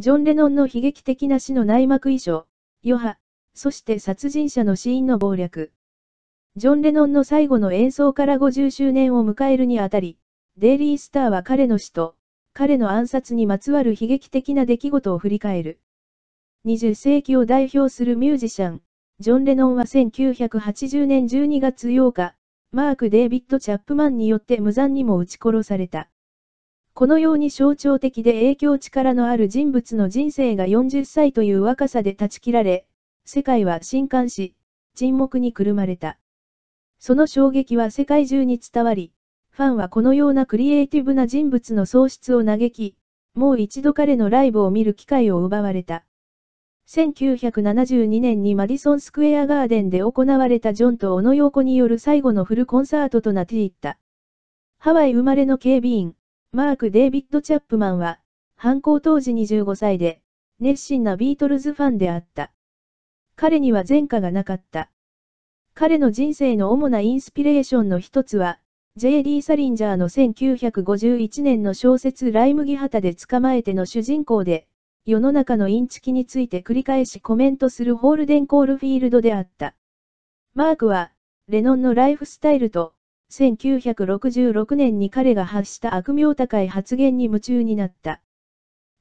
ジョン・レノンの悲劇的な死の内幕衣装余波、そして殺人者の死因の謀略。ジョン・レノンの最後の演奏から50周年を迎えるにあたり、デイリー・スターは彼の死と、彼の暗殺にまつわる悲劇的な出来事を振り返る。20世紀を代表するミュージシャン、ジョン・レノンは1980年12月8日、マーク・デイビッド・チャップマンによって無残にも撃ち殺された。このように象徴的で影響力のある人物の人生が40歳という若さで断ち切られ、世界は震撼し、沈黙にくるまれた。その衝撃は世界中に伝わり、ファンはこのようなクリエイティブな人物の喪失を嘆き、もう一度彼のライブを見る機会を奪われた。1972年にマディソンスクエアガーデンで行われたジョンと小野洋子による最後のフルコンサートとなっていった。ハワイ生まれの警備員、マーク・デイビッド・チャップマンは、犯行当時25歳で、熱心なビートルズファンであった。彼には前科がなかった。彼の人生の主なインスピレーションの一つは、J.D. サリンジャーの1951年の小説ライムギハタで捕まえての主人公で、世の中のインチキについて繰り返しコメントするホールデン・コールフィールドであった。マークは、レノンのライフスタイルと、1966年に彼が発した悪名高い発言に夢中になった。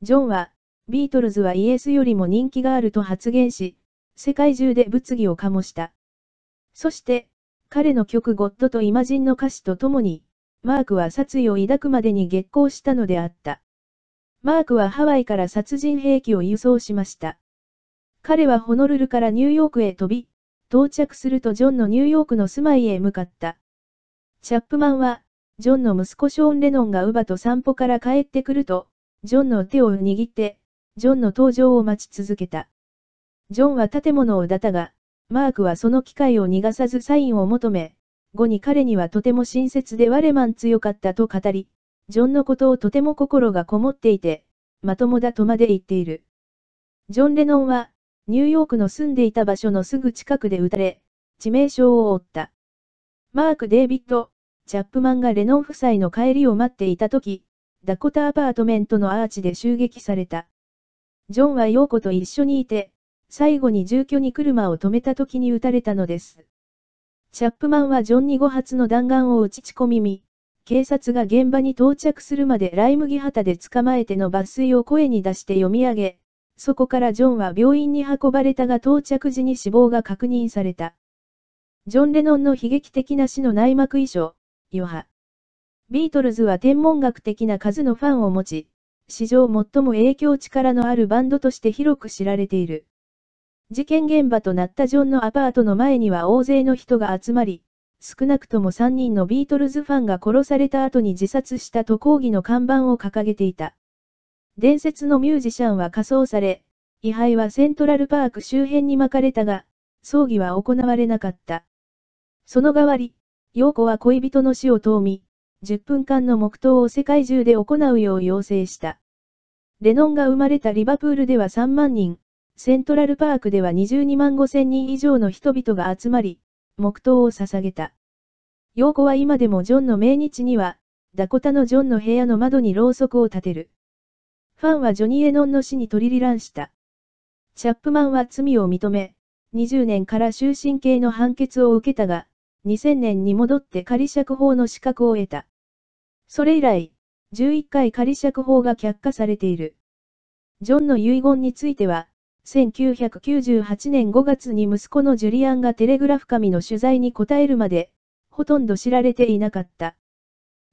ジョンは、ビートルズはイエスよりも人気があると発言し、世界中で物議を醸した。そして、彼の曲ゴッドとイマジンの歌詞とともに、マークは殺意を抱くまでに激行したのであった。マークはハワイから殺人兵器を輸送しました。彼はホノルルからニューヨークへ飛び、到着するとジョンのニューヨークの住まいへ向かった。チャップマンは、ジョンの息子ショーン・レノンがウバと散歩から帰ってくると、ジョンの手を握って、ジョンの登場を待ち続けた。ジョンは建物を出たが、マークはその機会を逃がさずサインを求め、後に彼にはとても親切で我慢強かったと語り、ジョンのことをとても心がこもっていて、まともだとまで言っている。ジョン・レノンは、ニューヨークの住んでいた場所のすぐ近くで撃たれ、致命傷を負った。マーク・デイビッド・チャップマンがレノン夫妻の帰りを待っていた時、ダコタアパートメントのアーチで襲撃された。ジョンはヨーコと一緒にいて、最後に住居に車を止めた時に撃たれたのです。チャップマンはジョンに5発の弾丸を打ち込みみ、警察が現場に到着するまでライ麦旗で捕まえての抜粋を声に出して読み上げ、そこからジョンは病院に運ばれたが到着時に死亡が確認された。ジョン・レノンの悲劇的な死の内幕遺書、余波。ビートルズは天文学的な数のファンを持ち、史上最も影響力のあるバンドとして広く知られている。事件現場となったジョンのアパートの前には大勢の人が集まり、少なくとも3人のビートルズファンが殺された後に自殺したと抗議の看板を掲げていた。伝説のミュージシャンは火葬され、遺灰はセントラルパーク周辺に巻かれたが、葬儀は行われなかった。その代わり、陽子は恋人の死を遠み、10分間の黙祷を世界中で行うよう要請した。レノンが生まれたリバプールでは3万人、セントラルパークでは22万5千人以上の人々が集まり、黙祷を捧げた。陽子は今でもジョンの命日には、ダコタのジョンの部屋の窓にろうそくを立てる。ファンはジョニー・エノンの死に取りりらんした。チャップマンは罪を認め、20年から終身刑の判決を受けたが、2000年に戻って仮釈放の資格を得た。それ以来、11回仮釈放が却下されている。ジョンの遺言については、1998年5月に息子のジュリアンがテレグラフ紙の取材に答えるまで、ほとんど知られていなかった。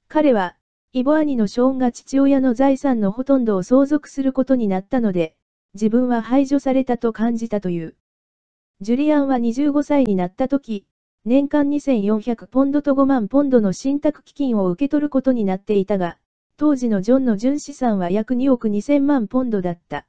彼は、イボ兄のショーンが父親の財産のほとんどを相続することになったので、自分は排除されたと感じたという。ジュリアンは25歳になった時、年間2400ポンドと5万ポンドの信託基金を受け取ることになっていたが、当時のジョンの純資産は約2億2000万ポンドだった。